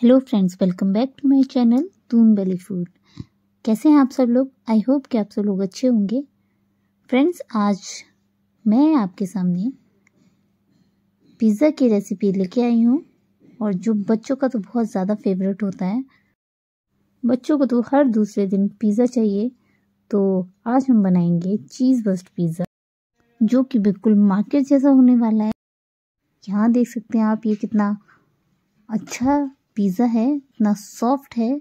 hello friends welcome back to my channel Doon Valley food कैसे हैं आप सब लोग आई होप कि आप सब लोग अच्छे होंगे फ्रेंड्स आज मैं आपके सामने पिज़्ज़ा की रेसिपी लेके आई हूँ और जो बच्चों का तो बहुत ज़्यादा फेवरेट होता है बच्चों को तो हर दूसरे दिन पिज़्ज़ा चाहिए तो आज हम बनाएंगे चीज़ बस्ट पिज़्ज़ा जो कि बिल्कुल मार्केट जैसा होने वाला है यहाँ देख सकते हैं आप ये कितना अच्छा पिज़्ज़ा है इतना सॉफ्ट है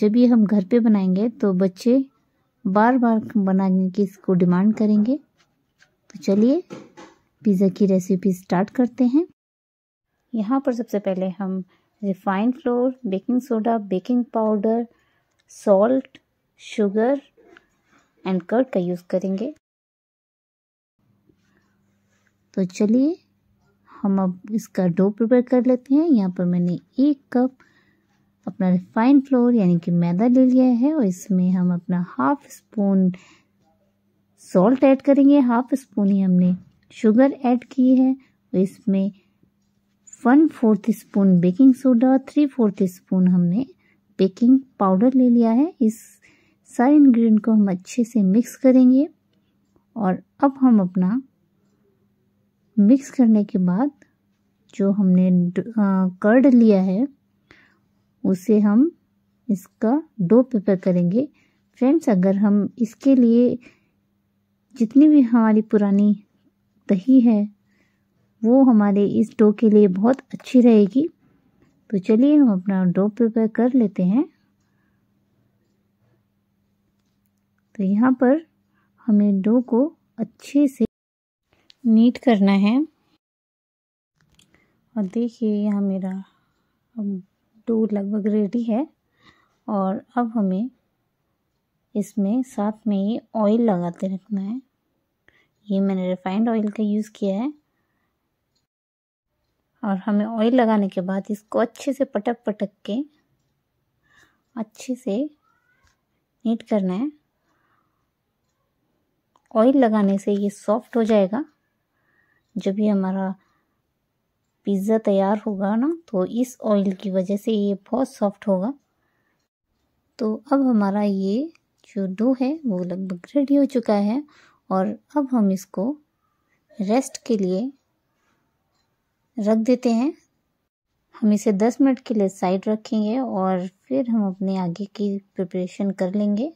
जब ये हम घर पे बनाएंगे तो बच्चे बार बार बनाने की इसको डिमांड करेंगे तो चलिए पिज़्ज़ा की रेसिपी स्टार्ट करते हैं यहाँ पर सबसे पहले हम refined flour baking soda baking powder salt sugar and curd का यूज़ करेंगे तो चलिए हम अब इसका डो प्रिपेयर कर लेते हैं यहाँ पर मैंने एक कप अपना रिफाइंड फ्लोर यानी कि मैदा ले लिया है और इसमें हम अपना हाफ स्पून सॉल्ट ऐड करेंगे हाफ स्पून ही हमने शुगर ऐड की है और इसमें one fourth spoon baking soda three fourth spoon हमने बेकिंग पाउडर ले लिया है इस सारे इन्ग्रीडियंट को हम अच्छे से मिक्स करेंगे और अब हम अपना मिक्स करने के बाद जो हमने कर्ड लिया है उसे हम इसका डो प्रिपेयर करेंगे फ्रेंड्स अगर हम इसके लिए जितनी भी हमारी पुरानी दही है वो हमारे इस डो के लिए बहुत अच्छी रहेगी तो चलिए हम अपना डो प्रिपेयर कर लेते हैं तो यहाँ पर हमें डो को अच्छे से नीट करना है और देखिए यहाँ मेरा दो लगभग रेडी है और अब हमें इसमें साथ में ये ऑयल लगाते रखना है ये मैंने रिफाइंड ऑयल का यूज़ किया है और हमें ऑयल लगाने के बाद इसको अच्छे से पटक पटक के अच्छे से नीट करना है ऑयल लगाने से ये सॉफ्ट हो जाएगा जो भी हमारा पिज़्ज़ा तैयार होगा ना तो इस ऑयल की वजह से ये बहुत सॉफ्ट होगा तो अब हमारा ये जो डो है वो लगभग रेडी हो चुका है और अब हम इसको रेस्ट के लिए रख देते हैं हम इसे दस मिनट के लिए साइड रखेंगे और फिर हम अपने आगे की प्रिपरेशन कर लेंगे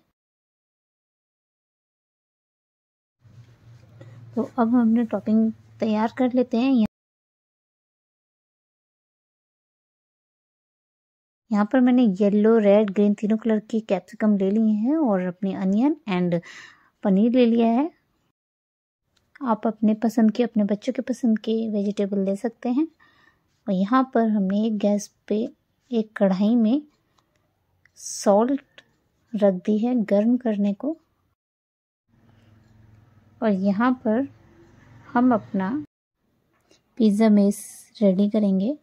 तो अब हम अपने टॉपिंग तैयार कर लेते हैं यहाँ पर मैंने येलो रेड ग्रीन तीनों कलर की कैप्सिकम ले लिए हैं और अपने अनियन एंड पनीर ले लिया है आप अपने पसंद के अपने बच्चों के पसंद के वेजिटेबल ले सकते हैं और यहाँ पर हमने एक गैस पे एक कढ़ाई में सॉल्ट रख दी है गर्म करने को और यहाँ पर हम अपना पिज़्ज़ा मेस रेडी करेंगे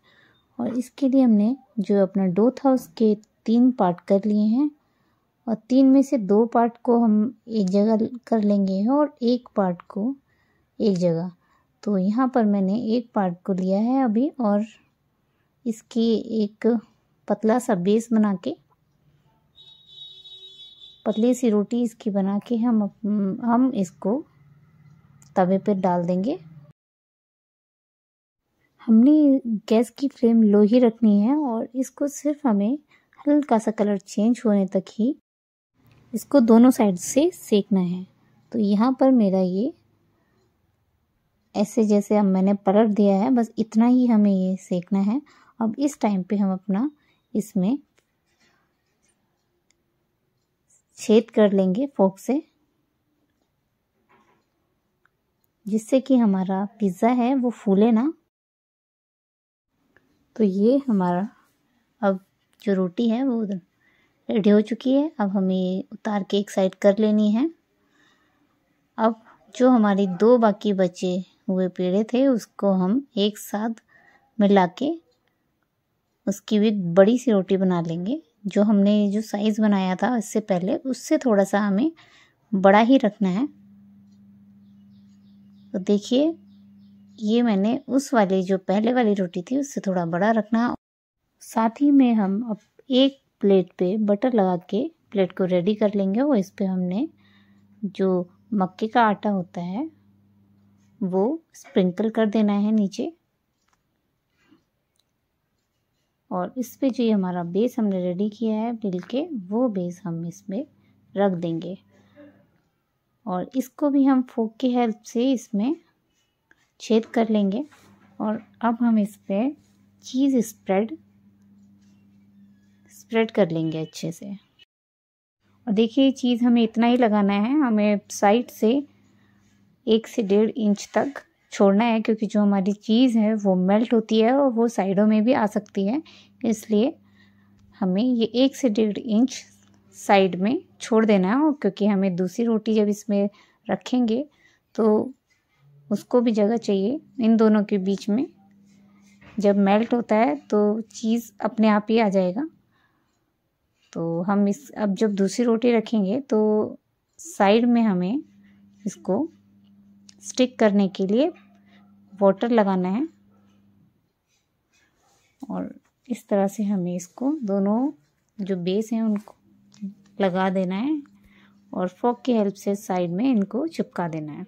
और इसके लिए हमने जो अपना डो था उसके तीन पार्ट कर लिए हैं और तीन में से दो पार्ट को हम एक जगह कर लेंगे और एक पार्ट को एक जगह तो यहाँ पर मैंने एक पार्ट को लिया है अभी और इसकी एक पतला सा बेस बना के पतली सी रोटी इसकी बना के हम हम इसको तवे पर डाल देंगे हमने गैस की फ्लेम लो ही रखनी है और इसको सिर्फ हमें हल्का सा कलर चेंज होने तक ही इसको दोनों साइड से सेकना है तो यहाँ पर मेरा ये ऐसे जैसे अब मैंने पलट दिया है बस इतना ही हमें ये सेकना है अब इस टाइम पे हम अपना इसमें छेद कर लेंगे फोक से जिससे कि हमारा पिज़्ज़ा है वो फूले ना तो ये हमारा अब जो रोटी है वो रेडी हो चुकी है अब हमें उतार के एक साइड कर लेनी है अब जो हमारी दो बाकी बचे हुए पेड़े थे उसको हम एक साथ मिला के उसकी भी बड़ी सी रोटी बना लेंगे जो हमने जो साइज़ बनाया था इससे पहले उससे थोड़ा सा हमें बड़ा ही रखना है तो देखिए ये मैंने उस वाली जो पहले वाली रोटी थी उससे थोड़ा बड़ा रखना साथ ही में हम अब एक प्लेट पे बटर लगा के प्लेट को रेडी कर लेंगे और इस पर हमने जो मक्के का आटा होता है वो स्प्रिंकल कर देना है नीचे और इस पे जो ये हमारा बेस हमने रेडी किया है बिल के वो बेस हम इसमें रख देंगे और इसको भी हम फोक की हेल्प से इसमें छेद कर लेंगे और अब हम इस पर चीज़ स्प्रेड स्प्रेड कर लेंगे अच्छे से और देखिए चीज़ हमें इतना ही लगाना है हमें साइड से एक से डेढ़ इंच तक छोड़ना है क्योंकि जो हमारी चीज़ है वो मेल्ट होती है और वो साइडों में भी आ सकती है इसलिए हमें ये एक से डेढ़ इंच साइड में छोड़ देना है और क्योंकि हमें दूसरी रोटी जब इसमें रखेंगे तो उसको भी जगह चाहिए इन दोनों के बीच में जब मेल्ट होता है तो चीज़ अपने आप ही आ जाएगा तो हम इस अब जब दूसरी रोटी रखेंगे तो साइड में हमें इसको स्टिक करने के लिए वाटर लगाना है और इस तरह से हमें इसको दोनों जो बेस हैं उनको लगा देना है और फॉक की हेल्प से साइड में इनको चिपका देना है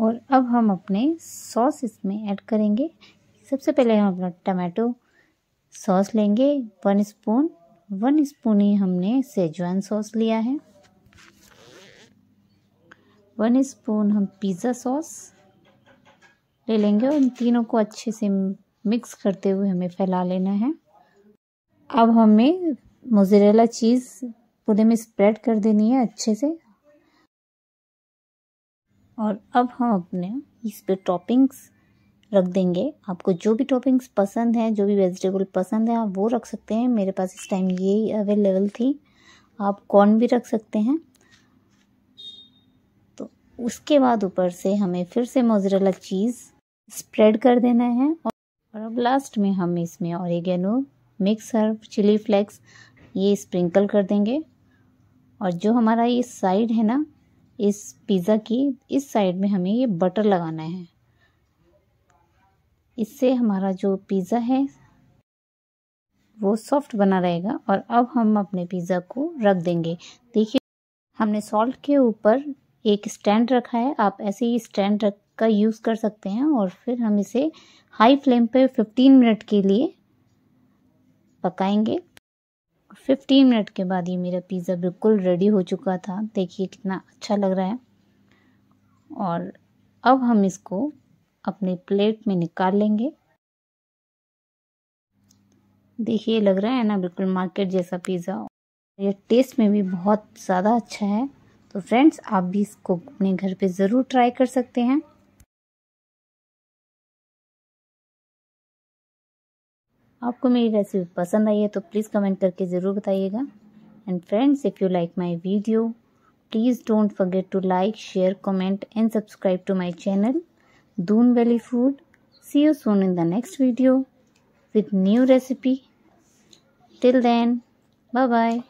और अब हम अपने सॉस इसमें ऐड करेंगे सबसे पहले हम अपना टमाटो सॉस लेंगे वन स्पून वन स्पून ही हमने सेजवान सॉस लिया है वन स्पून हम पिज़्ज़ा सॉस ले लेंगे और इन तीनों को अच्छे से मिक्स करते हुए हमें फैला लेना है अब हमें मोज़रेला चीज़ पूरे में स्प्रेड कर देनी है अच्छे से और अब हम अपने इस पे टॉपिंग्स रख देंगे आपको जो भी टॉपिंग्स पसंद है जो भी वेजिटेबल पसंद है आप वो रख सकते हैं मेरे पास इस टाइम ये अवेलेबल थी आप कॉर्न भी रख सकते हैं तो उसके बाद ऊपर से हमें फिर से मोजरेला चीज़ स्प्रेड कर देना है और अब लास्ट में हम इसमें oregano mix herb chilli flakes ये स्प्रिंकल कर देंगे और जो हमारा ये साइड है ना इस पिज़्ज़ा की इस साइड में हमें ये बटर लगाना है इससे हमारा जो पिज़्ज़ा है वो सॉफ्ट बना रहेगा और अब हम अपने पिज़्ज़ा को रख देंगे देखिए हमने सॉल्ट के ऊपर एक स्टैंड रखा है आप ऐसे ही स्टैंड रख का यूज़ कर सकते हैं और फिर हम इसे हाई फ्लेम पे 15 मिनट के लिए पकाएंगे फिफ्टीन मिनट के बाद ये मेरा पिज़्ज़ा बिल्कुल रेडी हो चुका था देखिए कितना अच्छा लग रहा है और अब हम इसको अपने प्लेट में निकाल लेंगे देखिए लग रहा है ना बिल्कुल मार्केट जैसा पिज़्ज़ा ये टेस्ट में भी बहुत ज़्यादा अच्छा है तो फ्रेंड्स आप भी इसको अपने घर पे ज़रूर ट्राई कर सकते हैं आपको मेरी रेसिपी पसंद आई है तो प्लीज़ कमेंट करके ज़रूर बताइएगा and friends if you like my video please don't forget to like share comment and subscribe to my channel Doon Valley Food see you soon in the next video with new recipe till then bye bye